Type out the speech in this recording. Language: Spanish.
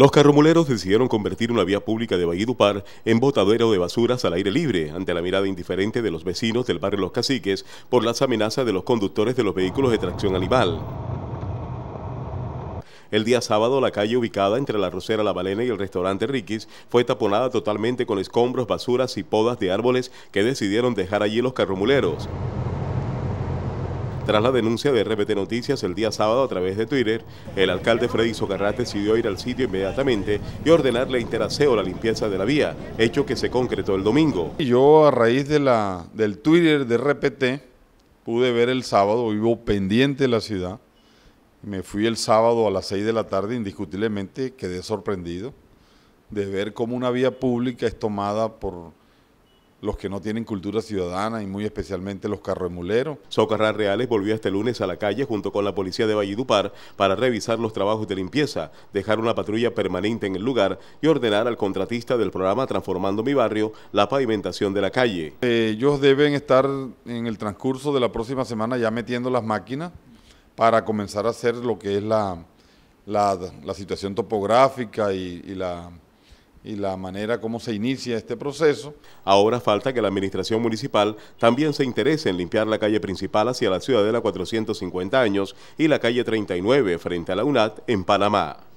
Los carromuleros decidieron convertir una vía pública de Valledupar en botadero de basuras al aire libre, ante la mirada indiferente de los vecinos del barrio Los Caciques por las amenazas de los conductores de los vehículos de tracción animal. El día sábado, la calle ubicada entre la Rosera La Balena y el restaurante Riquis, fue taponada totalmente con escombros, basuras y podas de árboles que decidieron dejar allí los carromuleros. Tras la denuncia de RPT Noticias el día sábado a través de Twitter, el alcalde Freddy Socarrat decidió ir al sitio inmediatamente y ordenarle interaseo la limpieza de la vía, hecho que se concretó el domingo. Yo a raíz de la, del Twitter de RPT pude ver el sábado, vivo pendiente de la ciudad, me fui el sábado a las 6 de la tarde, indiscutiblemente quedé sorprendido de ver cómo una vía pública es tomada por los que no tienen cultura ciudadana y muy especialmente los carroemuleros. Socarral Reales volvió este lunes a la calle junto con la policía de Valledupar para revisar los trabajos de limpieza, dejar una patrulla permanente en el lugar y ordenar al contratista del programa Transformando mi Barrio la pavimentación de la calle. Eh, ellos deben estar en el transcurso de la próxima semana ya metiendo las máquinas para comenzar a hacer lo que es la, la, situación topográfica y la y la manera como se inicia este proceso. Ahora falta que la administración municipal también se interese en limpiar la calle principal hacia la Ciudadela 450 años y la calle 39 frente a la UNAT en Panamá.